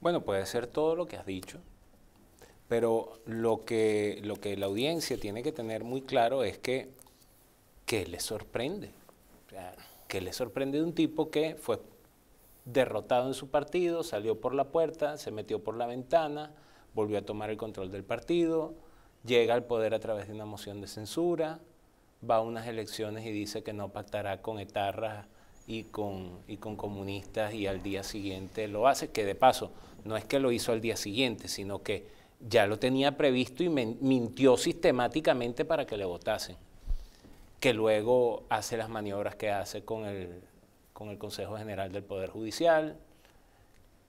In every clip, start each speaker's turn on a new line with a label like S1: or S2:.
S1: Bueno, puede ser todo lo que has dicho, pero lo que, lo que la audiencia tiene que tener muy claro es que, que le sorprende? O le sorprende de un tipo que fue derrotado en su partido, salió por la puerta, se metió por la ventana, volvió a tomar el control del partido, llega al poder a través de una moción de censura, va a unas elecciones y dice que no pactará con etarras y con, y con comunistas y al día siguiente lo hace, que de paso no es que lo hizo al día siguiente, sino que ya lo tenía previsto y mintió sistemáticamente para que le votasen, que luego hace las maniobras que hace con el, con el Consejo General del Poder Judicial,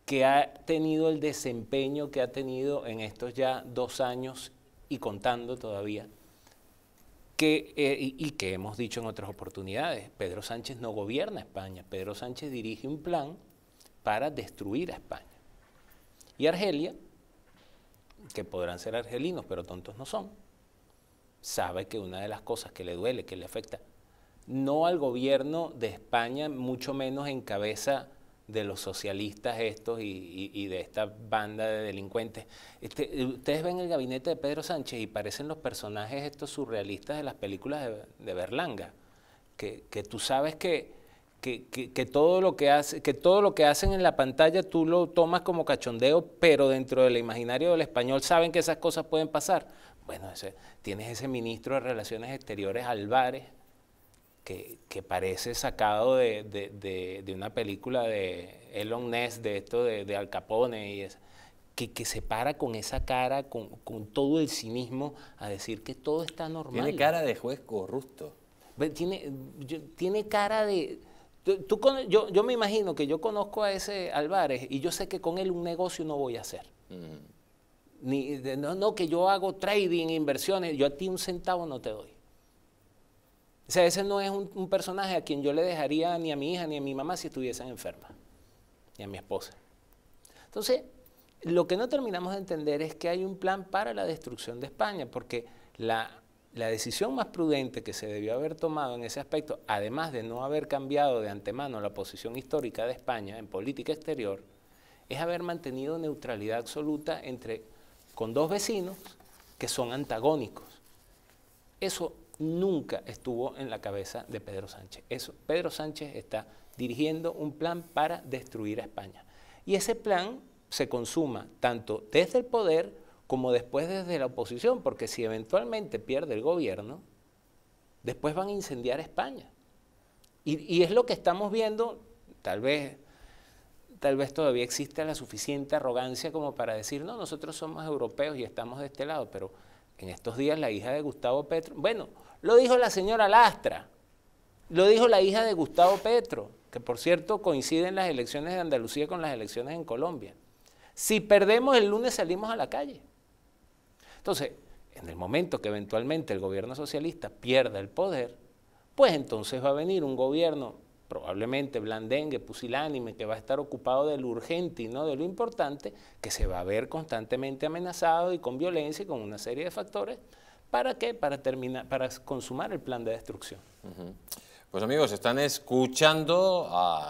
S1: que ha tenido el desempeño que ha tenido en estos ya dos años y contando todavía eh, y que hemos dicho en otras oportunidades, Pedro Sánchez no gobierna España, Pedro Sánchez dirige un plan para destruir a España. Y Argelia, que podrán ser argelinos, pero tontos no son, sabe que una de las cosas que le duele, que le afecta, no al gobierno de España, mucho menos en cabeza de los socialistas estos y, de esta banda de delincuentes. Este, ustedes ven el gabinete de Pedro Sánchez y parecen los personajes estos surrealistas de las películas de, Berlanga, que, tú sabes que, que, todo lo que, hace, que todo lo que hacen en la pantalla tú lo tomas como cachondeo, pero dentro del imaginario del español saben que esas cosas pueden pasar. Bueno, ese, tienes ese ministro de Relaciones Exteriores, Álvarez, que, parece sacado de, de, de, una película de Elon Ness, de esto de, Al Capone, y es, que, que, se para con esa cara, con, con, todo el cinismo, a decir que todo está normal. Tiene cara de juez corrupto. Tiene, tiene cara de... Tú, yo, yo, me imagino que yo conozco a ese Álvarez y yo sé que con él un negocio no voy a hacer. Mm. Ni, no, no, que yo hago trading, inversiones, yo a ti un centavo no te doy. O sea, ese no es un, personaje a quien yo le dejaría ni a mi hija ni a mi mamá si estuviesen enfermas, ni a mi esposa. Entonces, lo que no terminamos de entender es que hay un plan para la destrucción de España, porque la, decisión más prudente que se debió haber tomado en ese aspecto, además de no haber cambiado de antemano la posición histórica de España en política exterior, es haber mantenido neutralidad absoluta entre con dos vecinos que son antagónicos. Eso nunca estuvo en la cabeza de Pedro Sánchez. Eso, Pedro Sánchez está dirigiendo un plan para destruir a España. Y ese plan se consuma tanto desde el poder como después desde la oposición, porque si eventualmente pierde el gobierno, después van a incendiar España. Y, es lo que estamos viendo, tal vez, tal vez todavía exista la suficiente arrogancia como para decir, no, nosotros somos europeos y estamos de este lado, pero en estos días la hija de Gustavo Petro, bueno, lo dijo la señora Lastra, lo dijo la hija de Gustavo Petro, que por cierto coinciden las elecciones de Andalucía con las elecciones en Colombia. Si perdemos el lunes salimos a la calle. Entonces, en el momento que eventualmente el gobierno socialista pierda el poder, pues entonces va a venir un gobierno probablemente blandengue, pusilánime, que va a estar ocupado de lo urgente y no de lo importante, que se va a ver constantemente amenazado y con violencia y con una serie de factores, ¿para qué? Para, terminar, para consumar el plan de destrucción. Pues amigos, están escuchando a